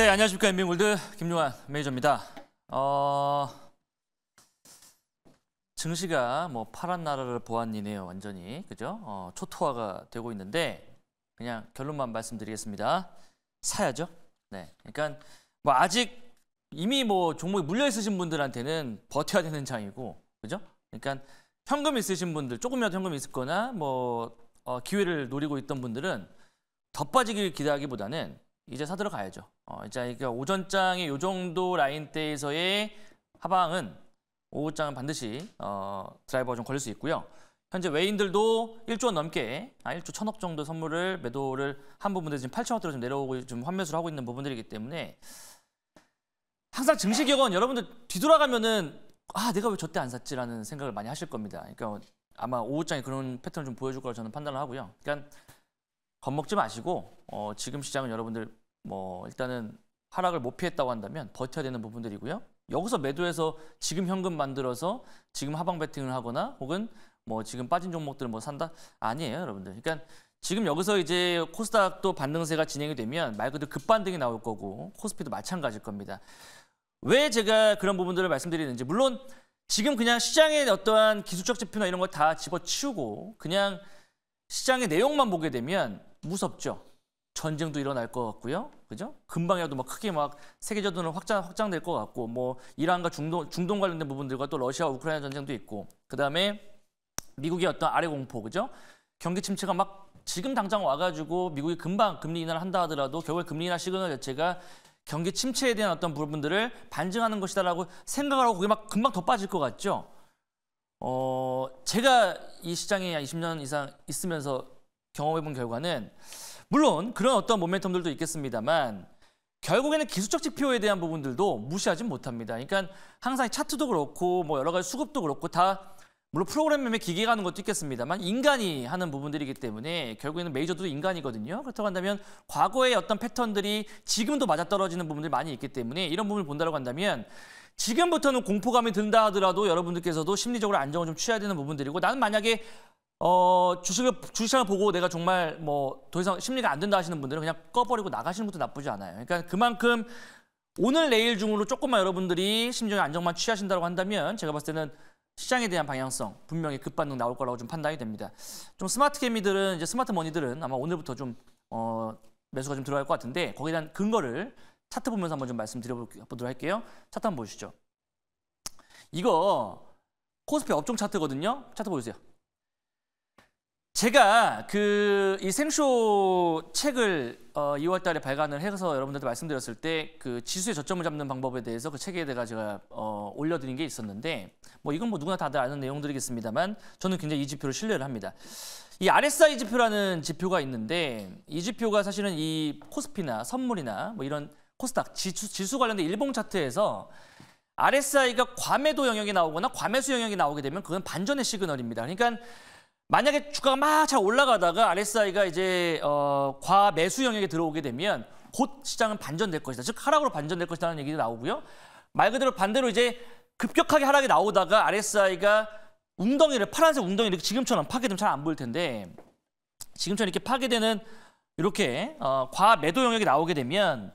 네, 안녕하십니까. 인민골드 김용환 매니저입니다. 어... 증시가 뭐 파란 나라를 보았니네요. 완전히. 그죠? 어, 초토화가 되고 있는데 그냥 결론만 말씀드리겠습니다. 사야죠. 네. 그러니까 뭐 아직 이미 뭐 종목이 물려 있으신 분들한테는 버텨야 되는 장이고. 그죠? 그러니까 현금 있으신 분들, 조금이라도 현금 있었 거나 뭐 어, 기회를 노리고 있던 분들은 더빠지길 기대하기보다는 이제 사들어 가야죠. 어, 이제 그러 오전장의 요 정도 라인대에서의 하방은 오후장은 반드시 어, 드라이버가 좀 걸릴 수 있고요. 현재 외인들도 1조 원 넘게 아, 1조 천억 정도 선물을 매도를 한 부분들 지금 8천억 대로 좀 내려오고 좀 환매수를 하고 있는 부분들이기 때문에 항상 증시격은 여러분들 뒤돌아가면은 아 내가 왜 저때 안 샀지라는 생각을 많이 하실 겁니다. 그러니까 아마 오후장에 그런 패턴을 좀 보여줄 거라 고 저는 판단을 하고요. 그러니까 겁먹지 마시고 어, 지금 시장은 여러분들 뭐 일단은 하락을 못 피했다고 한다면 버텨야 되는 부분들이고요. 여기서 매도해서 지금 현금 만들어서 지금 하방 베팅을 하거나 혹은 뭐 지금 빠진 종목들을뭐 산다? 아니에요, 여러분들. 그러니까 지금 여기서 이제 코스닥도 반등세가 진행이 되면 말 그대로 급반등이 나올 거고 코스피도 마찬가지일 겁니다. 왜 제가 그런 부분들을 말씀드리는지 물론 지금 그냥 시장의 어떠한 기술적 지표나 이런 걸 다 집어치우고 그냥 시장의 내용만 보게 되면 무섭죠. 전쟁도 일어날 것 같고요. 그죠? 금방이라도 막 크게 막 세계전도는 확장, 확장될 것 같고, 뭐, 이란과 중동, 중동 관련된 부분들과 또 러시아, 우크라이나 전쟁도 있고, 그 다음에 미국의 어떤 아래 공포, 그죠? 경기 침체가 막 지금 당장 와가지고 미국이 금방 금리 인하를 한다 하더라도 결국에 금리 인하 시그널 자체가 경기 침체에 대한 어떤 부분들을 반증하는 것이다라고 생각을 하고 그게 막 금방 더 빠질 것 같죠? 어, 제가 이 시장에 20년 이상 있으면서 경험해본 결과는 물론 그런 어떤 모멘텀들도 있겠습니다만 결국에는 기술적 지표에 대한 부분들도 무시하지 못합니다. 그러니까 항상 차트도 그렇고 뭐 여러 가지 수급도 그렇고 다 물론 프로그램 매매 기계가 하는 것도 있겠습니다만 인간이 하는 부분들이기 때문에 결국에는 메이저도 인간이거든요. 그렇다고 한다면 과거의 어떤 패턴들이 지금도 맞아떨어지는 부분들이 많이 있기 때문에 이런 부분을 본다고 한다면 지금부터는 공포감이 든다 하더라도 여러분들께서도 심리적으로 안정을 좀 취해야 되는 부분들이고 나는 만약에 어, 주식을 주식시을 보고 내가 정말 뭐 더 이상 심리가 안 된다 하시는 분들은 그냥 꺼버리고 나가시는 것도 나쁘지 않아요. 그러니까 그만큼 오늘 내일 중으로 조금만 여러분들이 심정의 안정만 취하신다고 한다면 제가 봤을 때는 시장에 대한 방향성 분명히 급반응 나올 거라고 좀 판단이 됩니다. 좀 스마트 개미들은 이제 스마트 머니들은 아마 오늘부터 좀 어, 매수가 좀 들어갈 것 같은데 거기에 대한 근거를 차트 보면서 한번 좀 말씀드려보도록 할게요. 차트 한번 보시죠. 이거 코스피 업종 차트거든요. 차트 보여주세요. 제가 그이 생쇼 책을 어 2월 달에 발간을 해서 여러분들한테 말씀드렸을 때그 지수의 저점을 잡는 방법에 대해서 그 책에 대해 제가 어 올려드린 게 있었는데 뭐 이건 뭐 누구나 다들 아는 내용들이겠습니다만 저는 굉장히 이 지표를 신뢰를 합니다. 이 RSI 지표라는 지표가 있는데 이 지표가 사실은 이 코스피나 선물이나 뭐 이런 코스닥 지수, 지수 관련된 일봉 차트에서 RSI가 과매도 영역이 나오거나 과매수 영역이 나오게 되면 그건 반전의 시그널입니다. 그러니까 만약에 주가가 막 잘 올라가다가 RSI가 이제 어, 과매수 영역에 들어오게 되면 곧 시장은 반전될 것이다. 즉 하락으로 반전될 것이라는 얘기도 나오고요. 말 그대로 반대로 이제 급격하게 하락이 나오다가 RSI가 웅덩이를 파란색 웅덩이를 지금처럼 파괴되면 잘 안 보일 텐데 지금처럼 이렇게 파괴되는 이렇게 어, 과매도 영역이 나오게 되면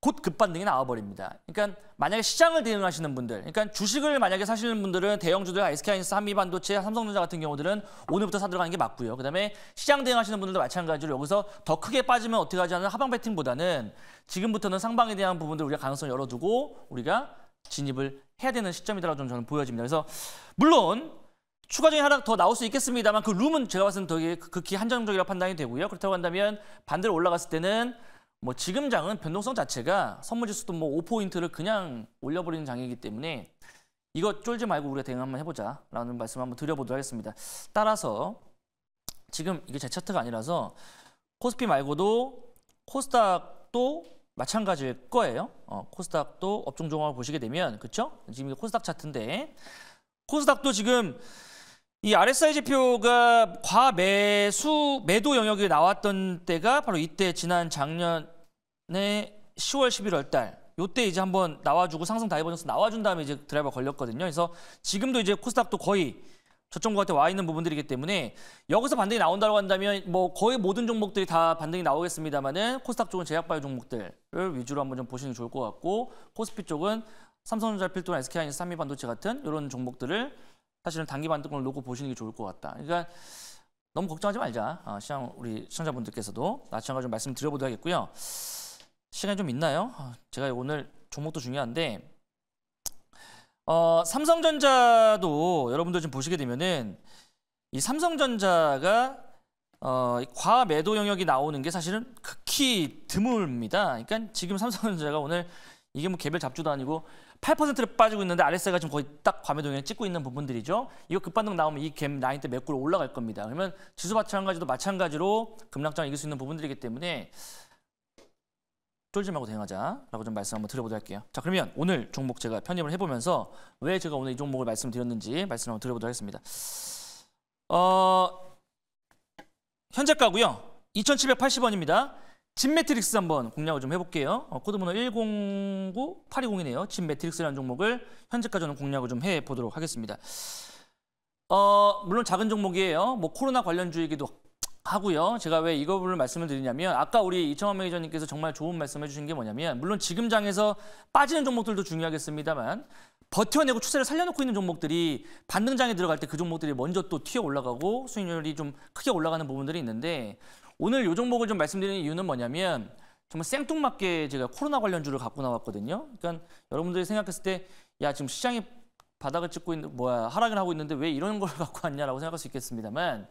곧 급반등이 나와버립니다. 그러니까 만약에 시장을 대응하시는 분들, 그러니까 주식을 만약에 사시는 분들은 대형주들, SK하이닉스, 한미반도체, 삼성전자 같은 경우들은 오늘부터 사들어가는 게 맞고요. 그다음에 시장 대응하시는 분들도 마찬가지로 여기서 더 크게 빠지면 어떻게 하지 않는 하방 배팅보다는 지금부터는 상방에 대한 부분들 우리가 가능성을 열어두고 우리가 진입을 해야 되는 시점이라고 저는 보여집니다. 그래서 물론 추가적인 하락 더 나올 수 있겠습니다만 그 룸은 제가 봤을 때는 되게 극히 한정적이라 고 판단이 되고요. 그렇다고 한다면 반대로 올라갔을 때는 뭐 지금 장은 변동성 자체가 선물지수도 뭐 5포인트를 그냥 올려버리는 장이기 때문에 이거 쫄지 말고 우리가 대응 한번 해보자 라는 말씀 한번 드려보도록 하겠습니다. 따라서 지금 이게 제 차트가 아니라서 코스피 말고도 코스닥도 마찬가지일 거예요. 어, 코스닥도 업종 종합을 보시게 되면 그렇죠? 지금 코스닥 차트인데 코스닥도 지금 이 RSI 지표가 과매수 매도 영역에 나왔던 때가 바로 이때 지난 작년에 10월 11월 달 요때 이제 한번 나와주고 상승 다이버전스 나와준 다음에 이제 드라이버 걸렸거든요. 그래서 지금도 이제 코스닥도 거의 저점과 같아 와 있는 부분들이기 때문에 여기서 반등이 나온다고 한다면 뭐 거의 모든 종목들이 다 반등이 나오겠습니다만은 코스닥 쪽은 제약바이오 종목들을 위주로 한번 좀 보시는 게 좋을 것 같고 코스피 쪽은 삼성전자 필나 SK하이닉스 삼미반도체 같은 이런 종목들을 사실은 단기 반등권을 놓고 보시는 게 좋을 것 같다. 그러니까 너무 걱정하지 말자. 어, 시장 우리 시청자분들께서도 나치한좀 말씀 드려보도록 하겠고요. 시간이 좀 있나요? 어, 제가 오늘 종목도 중요한데 어, 삼성전자도 여러분들 지 보시게 되면은 이 삼성전자가 어, 과매도 영역이 나오는 게 사실은 극히 드뭅니다. 그러니까 지금 삼성전자가 오늘 이게 뭐 개별 잡주도 아니고 8%를 빠지고 있는데 RSI가 지금 거의 딱 과매동향을 찍고 있는 부분들이죠. 이거 급반등 나오면 이갭 라인 때 매꾸로 올라갈 겁니다. 그러면 지수 마찬가지도 마찬가지로 급락장 이길 수 있는 부분들이기 때문에 쫄지 말고 대응하자라고 좀 말씀 한번 드려보도록 할게요. 자 그러면 오늘 종목 제가 편입을 해보면서 왜 제가 오늘 이 종목을 말씀드렸는지 말씀 한번 드려보도록 하겠습니다. 어 현재 가고요. 2,780원입니다. 진 매트릭스 한번 공략을 좀 해볼게요. 어, 코드 번호 109820이네요. 진 매트릭스라는 종목을 현재까지는 공략을 좀 해보도록 하겠습니다. 어, 물론 작은 종목이에요. 뭐 코로나 관련주이기도 하고요. 제가 왜 이거를 말씀을 드리냐면 아까 우리 이청원 매니저님께서 정말 좋은 말씀해 주신 게 뭐냐면 물론 지금 장에서 빠지는 종목들도 중요하겠습니다만 버텨내고 추세를 살려놓고 있는 종목들이 반등장에 들어갈 때 그 종목들이 먼저 또 튀어 올라가고 수익률이 좀 크게 올라가는 부분들이 있는데 오늘 요 종목을 좀 말씀드리는 이유는 뭐냐면 정말 생뚱맞게 제가 코로나 관련주를 갖고 나왔거든요. 그러니까 여러분들이 생각했을 때 야 지금 시장이 바닥을 찍고 있는 뭐야 하락을 하고 있는데 왜 이런 걸 갖고 왔냐라고 생각할 수 있겠습니다만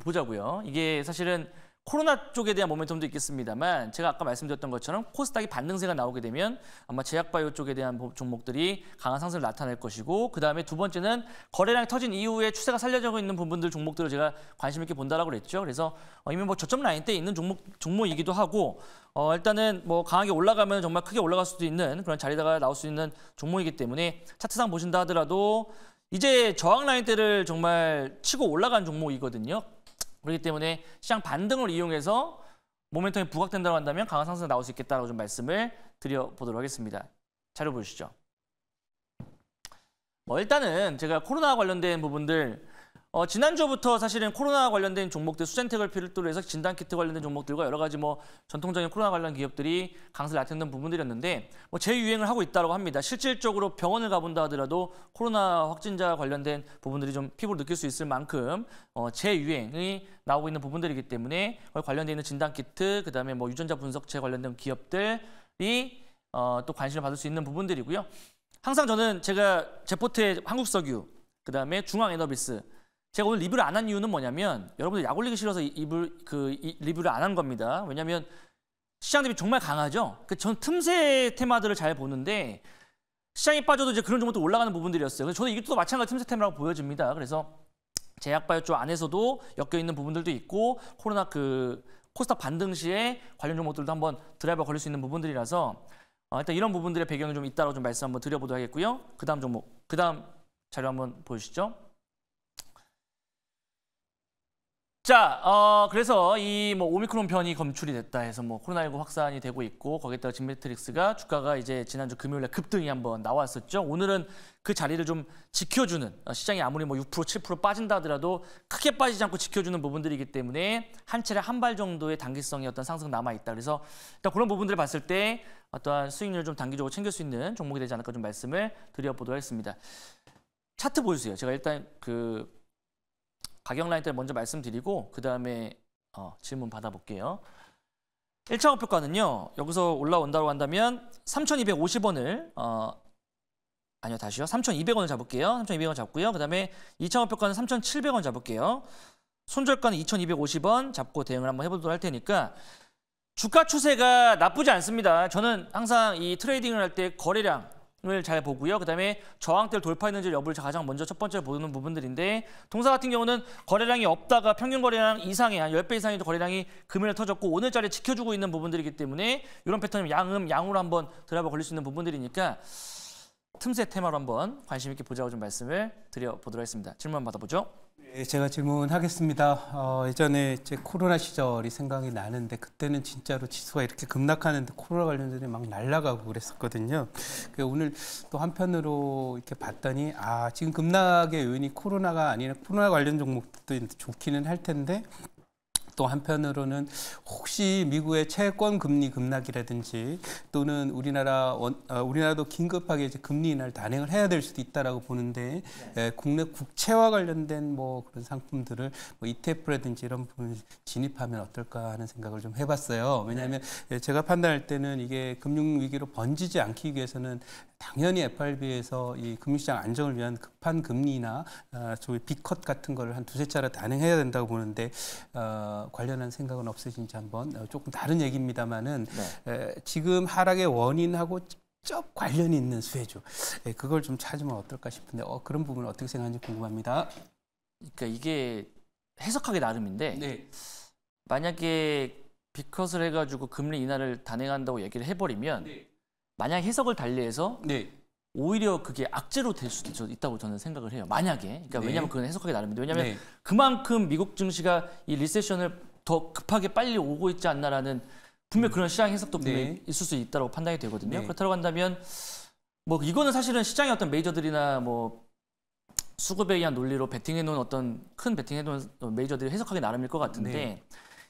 보자고요. 이게 사실은 코로나 쪽에 대한 모멘텀도 있겠습니다만 제가 아까 말씀드렸던 것처럼 코스닥이 반등세가 나오게 되면 아마 제약바이오 쪽에 대한 종목들이 강한 상승을 나타낼 것이고 그다음에 두 번째는 거래량이 터진 이후에 추세가 살려져 있는 부분들 종목들을 제가 관심 있게 본다라고 그랬죠. 그래서 어, 이미 뭐 저점 라인 때 있는 종목 종목이기도 하고 어 일단은 뭐 강하게 올라가면 정말 크게 올라갈 수도 있는 그런 자리다가 나올 수 있는 종목이기 때문에 차트상 보신다 하더라도 이제 저항 라인 대를 정말 치고 올라간 종목이거든요. 그렇기 때문에 시장 반등을 이용해서 모멘텀이 부각된다고 한다면 강한 상승이 나올 수 있겠다고 좀 말씀을 드려보도록 하겠습니다. 자료 보시죠. 뭐 일단은 제가 코로나 와 관련된 부분들 어, 지난주부터 사실은 코로나 관련된 종목들 수젠텍을 필두로 해서 진단키트 관련된 종목들과 여러 가지 뭐 전통적인 코로나 관련 기업들이 강세를 나타낸 부분들이었는데 뭐 재유행을 하고 있다고 합니다. 실질적으로 병원을 가본다 하더라도 코로나 확진자 관련된 부분들이 좀피부를 느낄 수 있을 만큼 어, 재유행이 나오고 있는 부분들이기 때문에 관련되어 있는 진단키트, 그다음에 뭐 유전자 분석체 관련된 기업들이 어, 또 관심을 받을 수 있는 부분들이고요. 항상 저는 제가 제포트의 한국석유, 그다음에 중앙에너비스 제가 오늘 리뷰를 안 한 이유는 뭐냐면 여러분들 약 올리기 싫어서 입을, 그 이, 리뷰를 안 한 겁니다. 왜냐하면 시장 대비 정말 강하죠. 그 전 틈새 테마들을 잘 보는데 시장이 빠져도 이제 그런 종목도 올라가는 부분들이었어요. 그래서 저도 이것도 마찬가지 틈새 테마라고 보여집니다. 그래서 제약바이오 쪽 안에서도 엮여 있는 부분들도 있고 코로나 그 코스닥 반등 시에 관련 종목들도 한번 드라이버 걸릴 수 있는 부분들이라서 어, 일단 이런 부분들의 배경을좀 있다고 좀 말씀 한번 드려보도록 하겠고요. 그 다음 종목, 그 다음 자료 한번 보시죠 자, 어, 그래서 이 뭐 오미크론 변이 검출이 됐다 해서 뭐 코로나19 확산이 되고 있고 거기다가 에 진메트릭스가 주가가 이제 지난주 금요일에 급등이 한번 나왔었죠. 오늘은 그 자리를 좀 지켜주는 어, 시장이 아무리 뭐6% 7% 빠진다 하더라도 크게 빠지지 않고 지켜주는 부분들이기 때문에 한 차례 한 발 정도의 단기성이 어떤 상승 남아 있다. 그래서 일단 그런 부분들을 봤을 때 어떠한 수익률 좀 단기적으로 챙길 수 있는 종목이 되지 않을까 좀 말씀을 드려보도록 하겠습니다. 차트 보여주세요. 제가 일단 그 가격 라인 때 먼저 말씀드리고 그 다음에 어, 질문 받아볼게요. 1차 목표가는요. 여기서 올라온다고 한다면 3,250원을 어, 아니요 다시요. 3,200원을 잡을게요. 3,200원 잡고요. 그 다음에 2차 목표가는 3,700원 잡을게요. 손절가는 2,250원 잡고 대응을 한번 해보도록 할 테니까 주가 추세가 나쁘지 않습니다. 저는 항상 이 트레이딩을 할 때 거래량 잘 보고요. 그다음에 저항대를 돌파했는지 여부를 가장 먼저 첫 번째 보는 부분들인데 동사 같은 경우는 거래량이 없다가 평균 거래량 이상의 한 10배 이상의 거래량이 금요일 터졌고 오늘 자리 지켜주고 있는 부분들이기 때문에 이런 패턴이 양음, 양으로 한번 드라이버 걸릴 수 있는 부분들이니까 틈새 테마로 한번 관심 있게 보자고 좀 말씀을 드려보도록 하겠습니다. 질문 받아보죠. 예, 제가 질문하겠습니다. 어, 예전에 제 코로나 시절이 생각이 나는데 그때는 진짜로 지수가 이렇게 급락하는데 코로나 관련전이 막날라가고 그랬었거든요. 그 오늘 또 한편으로 이렇게 봤더니 아 지금 급락의 요인이 코로나가 아니라 코로나 관련 종목도 좋기는 할 텐데 또 한편으로는 혹시 미국의 채권 금리 급락이라든지 또는 우리나라 원, 어, 우리나라도 긴급하게 이제 금리 인하를 단행을 해야 될 수도 있다라고 보는데 네. 에, 예, 국내 국채와 관련된 뭐 그런 상품들을 뭐 ETF라든지 이런 부분 진입하면 어떨까 하는 생각을 좀 해봤어요. 왜냐하면 네. 예, 제가 판단할 때는 이게 금융 위기로 번지지 않기 위해서는 당연히 FRB에서 이 금융시장 안정을 위한 급한 금리나 소위 어, 비컷 같은 거를 한 두세 차례 단행해야 된다고 보는데 어, 관련한 생각은 없으신지 한번 어, 조금 다른 얘기입니다만은 네. 지금 하락의 원인하고 직접 관련이 있는 수혜주 예, 그걸 좀 찾으면 어떨까 싶은데 어, 그런 부분 을 어떻게 생각하는지 궁금합니다. 그러니까 이게 해석하기 나름인데 네. 만약에 비컷을 해가지고 금리 인하를 단행한다고 얘기를 해버리면 네. 만약 해석을 달리해서 네. 오히려 그게 악재로 될 수도 있다고 저는 생각을 해요. 만약에. 그러니까 네. 왜냐하면 그건 해석하기 나름인데 왜냐하면 네. 그만큼 미국 증시가 이 리세션을 더 급하게 빨리 오고 있지 않나라는 분명 음. 그런 시장 해석도 분명히 네. 있을 수 있다고 판단이 되거든요. 네. 그렇다고 한다면 뭐 이거는 사실은 시장의 어떤 메이저들이나 뭐 수급에 의한 논리로 베팅해 놓은 어떤 큰 베팅해 놓은 메이저들이 해석하기 나름일 것 같은데 네.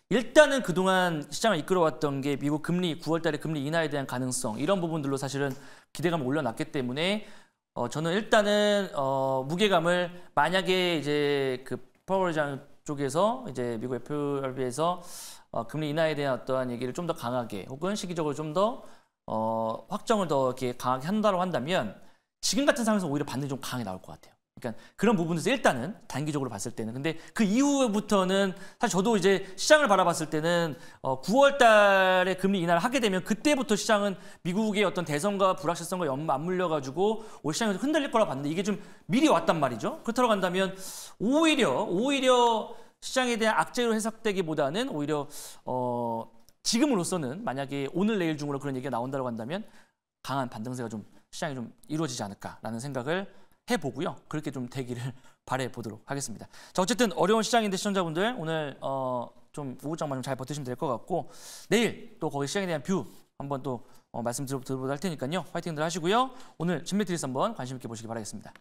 일단은 그동안 시장을 이끌어왔던 게 미국 금리 9월 달에 금리 인하에 대한 가능성 이런 부분들로 사실은 기대감을 올려놨기 때문에 어, 저는 일단은 어, 무게감을 만약에 이제 그 파월장 쪽에서 이제 미국 FRB에서 어, 금리 인하에 대한 어떠한 얘기를 좀 더 강하게 혹은 시기적으로 좀 더 어, 확정을 더 이렇게 강하게 한다고 한다면 지금 같은 상황에서 오히려 반등이 좀 강하게 나올 것 같아요. 그러니까 그런 부분에서 일단은 단기적으로 봤을 때는 근데 그 이후부터는 사실 저도 이제 시장을 바라봤을 때는 어 9월 달에 금리 인하를 하게 되면 그때부터 시장은 미국의 어떤 대선과 불확실성과 맞물려 가지고 올 시장에서 흔들릴 거라 봤는데 이게 좀 미리 왔단 말이죠. 그렇다고 한다면 오히려 오히려 시장에 대한 악재로 해석되기보다는 오히려 어 지금으로서는 만약에 오늘 내일 중으로 그런 얘기가 나온다고 한다면 강한 반등세가 좀 시장이 좀 이루어지지 않을까라는 생각을 해보고요. 그렇게 좀 되기를 바래보도록 하겠습니다. 자, 어쨌든 어려운 시장인데 시청자분들 오늘 어, 좀 우울장만 좀 잘 버티시면 될 것 같고 내일 또 거기 시장에 대한 뷰 한번 또 어, 말씀 드려보도록 할 테니까요. 화이팅들 하시고요. 오늘 진메트리스 한번 관심 있게 보시기 바라겠습니다.